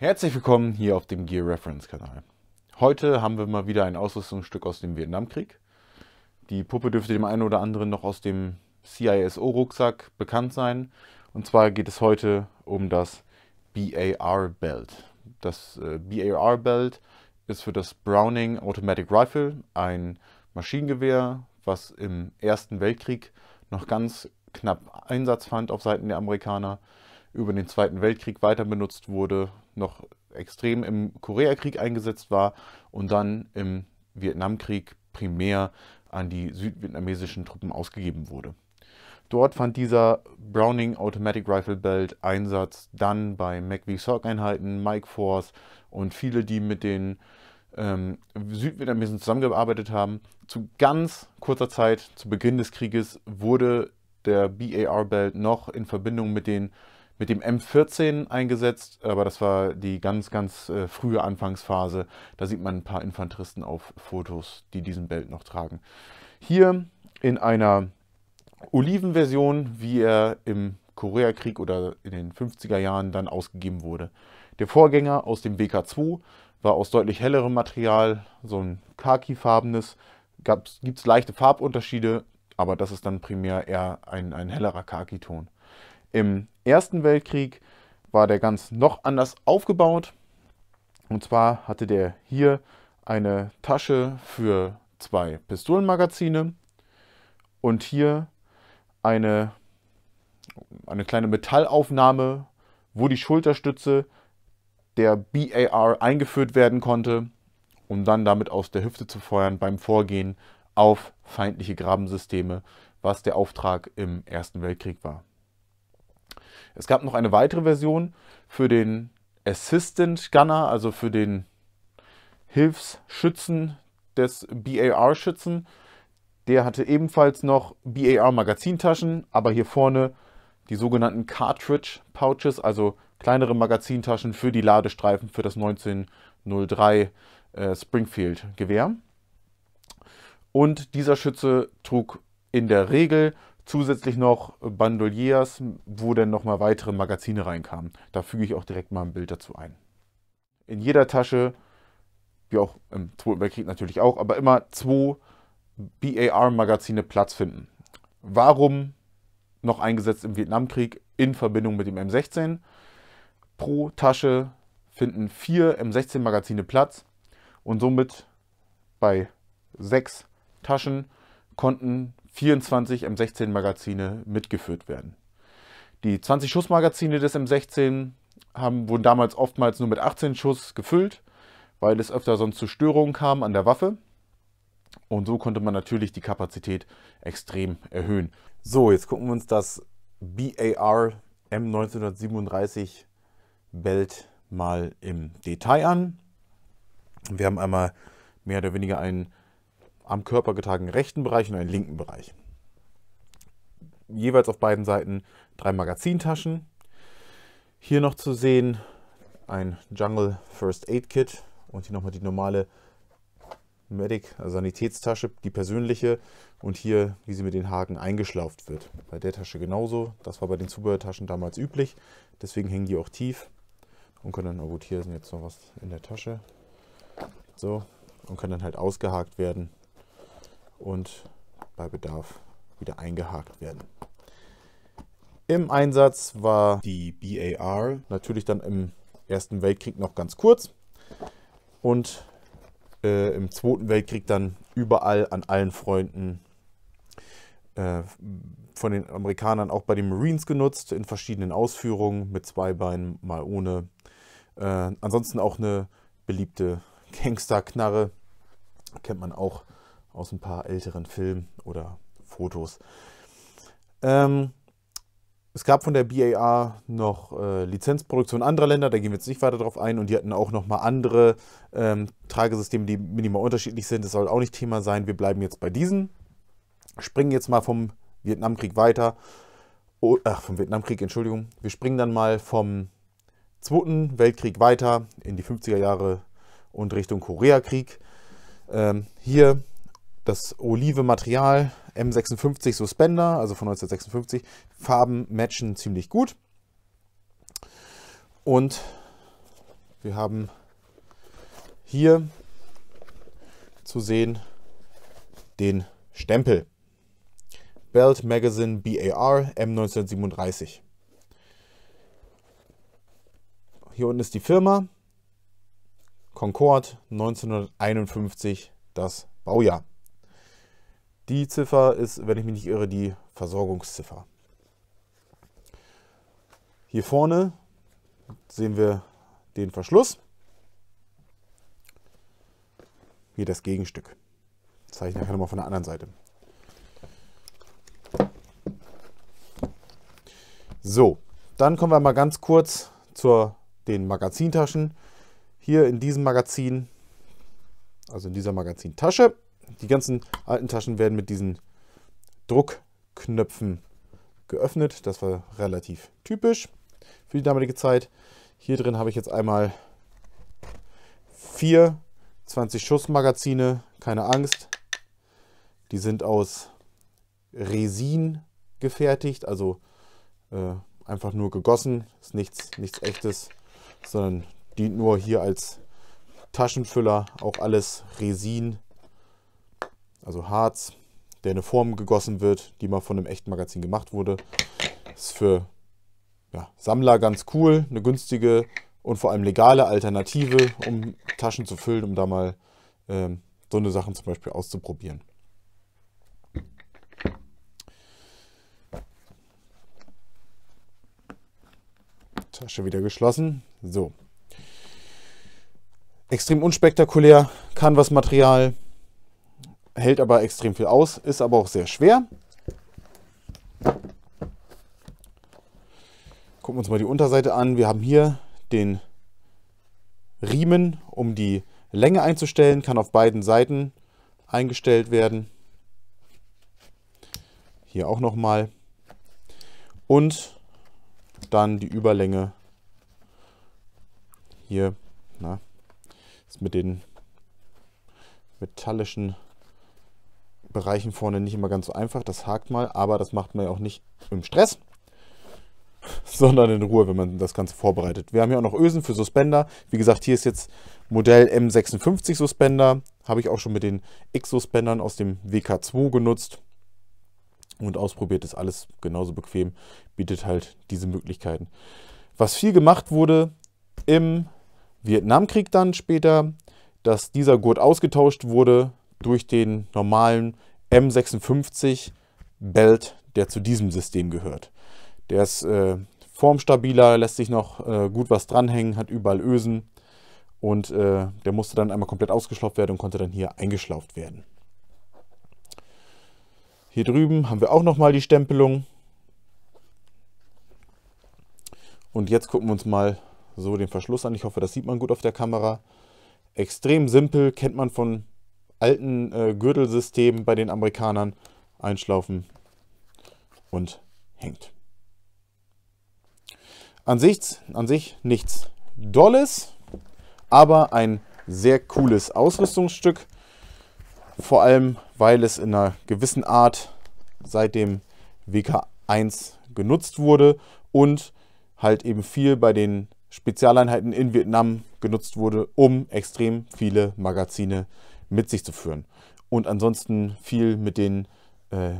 Herzlich willkommen hier auf dem Gear Reference Kanal. Heute haben wir mal wieder ein Ausrüstungsstück aus dem Vietnamkrieg. Die Puppe dürfte dem einen oder anderen noch aus dem CISO Rucksack bekannt sein. Und zwar geht es heute um das BAR Belt. Das äh, BAR Belt ist für das Browning Automatic Rifle ein Maschinengewehr, was im Ersten Weltkrieg noch ganz knapp Einsatz fand auf Seiten der Amerikaner über den Zweiten Weltkrieg weiter benutzt wurde, noch extrem im Koreakrieg eingesetzt war und dann im Vietnamkrieg primär an die südvietnamesischen Truppen ausgegeben wurde. Dort fand dieser Browning Automatic Rifle Belt Einsatz dann bei McVie-SOC-Einheiten, Mike Force und viele, die mit den ähm, Südvietnamesen zusammengearbeitet haben. Zu ganz kurzer Zeit, zu Beginn des Krieges, wurde der BAR-Belt noch in Verbindung mit den mit dem M14 eingesetzt, aber das war die ganz, ganz äh, frühe Anfangsphase. Da sieht man ein paar Infanteristen auf Fotos, die diesen Belt noch tragen. Hier in einer Olivenversion, wie er im Koreakrieg oder in den 50er Jahren dann ausgegeben wurde. Der Vorgänger aus dem WK2 war aus deutlich hellerem Material, so ein khaki-farbenes. Gibt es leichte Farbunterschiede, aber das ist dann primär eher ein, ein hellerer Khaki-Ton. Im Ersten Weltkrieg war der ganz noch anders aufgebaut. Und zwar hatte der hier eine Tasche für zwei Pistolenmagazine und hier eine, eine kleine Metallaufnahme, wo die Schulterstütze der BAR eingeführt werden konnte, um dann damit aus der Hüfte zu feuern beim Vorgehen auf feindliche Grabensysteme, was der Auftrag im Ersten Weltkrieg war. Es gab noch eine weitere Version für den Assistant Gunner, also für den Hilfsschützen des BAR-Schützen. Der hatte ebenfalls noch BAR-Magazintaschen, aber hier vorne die sogenannten Cartridge-Pouches, also kleinere Magazintaschen für die Ladestreifen für das 1903 äh, Springfield-Gewehr. Und dieser Schütze trug in der Regel Zusätzlich noch Bandoliers, wo dann nochmal weitere Magazine reinkamen. Da füge ich auch direkt mal ein Bild dazu ein. In jeder Tasche, wie auch im Zweiten Weltkrieg natürlich auch, aber immer zwei BAR-Magazine Platz finden. Warum noch eingesetzt im Vietnamkrieg in Verbindung mit dem M16? Pro Tasche finden vier M16-Magazine Platz und somit bei sechs Taschen konnten 24 M16 Magazine mitgeführt werden. Die 20 Schuss Magazine des M16 haben, wurden damals oftmals nur mit 18 Schuss gefüllt, weil es öfter sonst zu Störungen kam an der Waffe. Und so konnte man natürlich die Kapazität extrem erhöhen. So, jetzt gucken wir uns das BAR M1937 Belt mal im Detail an. Wir haben einmal mehr oder weniger einen am Körper getragenen rechten Bereich und einen linken Bereich. Jeweils auf beiden Seiten drei Magazintaschen. Hier noch zu sehen ein Jungle First Aid Kit und hier nochmal die normale Medic, also Sanitätstasche, die persönliche und hier, wie sie mit den Haken eingeschlauft wird. Bei der Tasche genauso. Das war bei den Zubehörtaschen damals üblich. Deswegen hängen die auch tief und können dann, oh gut, hier sind jetzt noch was in der Tasche. So, und können dann halt ausgehakt werden und bei Bedarf wieder eingehakt werden. Im Einsatz war die BAR, natürlich dann im Ersten Weltkrieg noch ganz kurz und äh, im Zweiten Weltkrieg dann überall an allen Freunden äh, von den Amerikanern auch bei den Marines genutzt, in verschiedenen Ausführungen, mit zwei Beinen, mal ohne. Äh, ansonsten auch eine beliebte Gangsterknarre, kennt man auch aus ein paar älteren Filmen oder Fotos. Ähm, es gab von der BAR noch äh, Lizenzproduktion anderer Länder, da gehen wir jetzt nicht weiter drauf ein. Und die hatten auch noch mal andere ähm, Tragesysteme, die minimal unterschiedlich sind. Das soll auch nicht Thema sein. Wir bleiben jetzt bei diesen. Springen jetzt mal vom Vietnamkrieg weiter. Oh, ach, vom Vietnamkrieg, Entschuldigung. Wir springen dann mal vom Zweiten Weltkrieg weiter in die 50er Jahre und Richtung Koreakrieg. Ähm, hier das olive Material, M56 Suspender, also von 1956. Farben matchen ziemlich gut. Und wir haben hier zu sehen den Stempel. Belt Magazine BAR M1937. Hier unten ist die Firma. Concord 1951 das Baujahr. Die Ziffer ist, wenn ich mich nicht irre, die Versorgungsziffer. Hier vorne sehen wir den Verschluss. Hier das Gegenstück. Das zeige ich nachher nochmal von der anderen Seite. So, dann kommen wir mal ganz kurz zu den Magazintaschen. Hier in diesem Magazin, also in dieser Magazintasche, die ganzen alten Taschen werden mit diesen Druckknöpfen geöffnet. Das war relativ typisch für die damalige Zeit. Hier drin habe ich jetzt einmal vier 20 Schuss Magazine. Keine Angst. Die sind aus Resin gefertigt, also äh, einfach nur gegossen. Ist nichts, nichts echtes, sondern dient nur hier als Taschenfüller. Auch alles Resin also Harz, der in eine Form gegossen wird, die mal von einem echten Magazin gemacht wurde. Ist für ja, Sammler ganz cool, eine günstige und vor allem legale Alternative, um Taschen zu füllen, um da mal ähm, so eine Sachen zum Beispiel auszuprobieren. Tasche wieder geschlossen. So. Extrem unspektakulär, Canvas-Material, hält aber extrem viel aus, ist aber auch sehr schwer. Gucken wir uns mal die Unterseite an. Wir haben hier den Riemen, um die Länge einzustellen, kann auf beiden Seiten eingestellt werden. Hier auch nochmal. Und dann die Überlänge. Hier, na, ist mit den metallischen Bereichen vorne nicht immer ganz so einfach. Das hakt mal, aber das macht man ja auch nicht im Stress, sondern in Ruhe, wenn man das Ganze vorbereitet. Wir haben hier auch noch Ösen für Suspender. Wie gesagt, hier ist jetzt Modell M56 Suspender. Habe ich auch schon mit den X-Suspendern aus dem WK2 genutzt und ausprobiert. Ist alles genauso bequem, bietet halt diese Möglichkeiten. Was viel gemacht wurde im Vietnamkrieg dann später, dass dieser Gurt ausgetauscht wurde durch den normalen M56 Belt, der zu diesem System gehört. Der ist äh, formstabiler, lässt sich noch äh, gut was dranhängen, hat überall Ösen und äh, der musste dann einmal komplett ausgeschlauft werden und konnte dann hier eingeschlauft werden. Hier drüben haben wir auch nochmal die Stempelung. Und jetzt gucken wir uns mal so den Verschluss an. Ich hoffe, das sieht man gut auf der Kamera. Extrem simpel, kennt man von alten äh, Gürtelsystem bei den Amerikanern einschlaufen und hängt. An sich, an sich nichts Dolles, aber ein sehr cooles Ausrüstungsstück. Vor allem, weil es in einer gewissen Art seit dem WK1 genutzt wurde und halt eben viel bei den Spezialeinheiten in Vietnam genutzt wurde, um extrem viele Magazine mit sich zu führen. Und ansonsten viel mit den äh,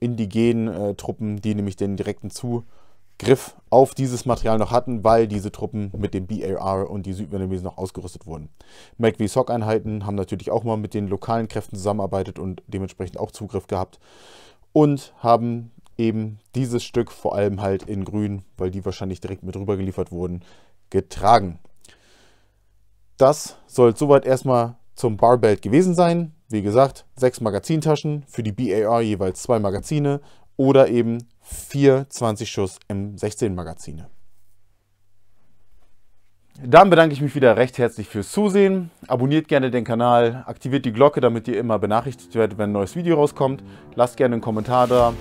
indigenen äh, Truppen, die nämlich den direkten Zugriff auf dieses Material noch hatten, weil diese Truppen mit dem BAR und die Südvietnamesen noch ausgerüstet wurden. McVie Sock Einheiten haben natürlich auch mal mit den lokalen Kräften zusammengearbeitet und dementsprechend auch Zugriff gehabt und haben eben dieses Stück vor allem halt in grün, weil die wahrscheinlich direkt mit rübergeliefert wurden, getragen. Das soll soweit erstmal zum Barbelt gewesen sein. Wie gesagt, sechs Magazintaschen, für die BAR jeweils zwei Magazine oder eben vier 20 Schuss M16 Magazine. Dann bedanke ich mich wieder recht herzlich fürs Zusehen. Abonniert gerne den Kanal, aktiviert die Glocke, damit ihr immer benachrichtigt werdet, wenn ein neues Video rauskommt. Lasst gerne einen Kommentar da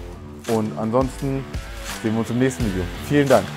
und ansonsten sehen wir uns im nächsten Video. Vielen Dank.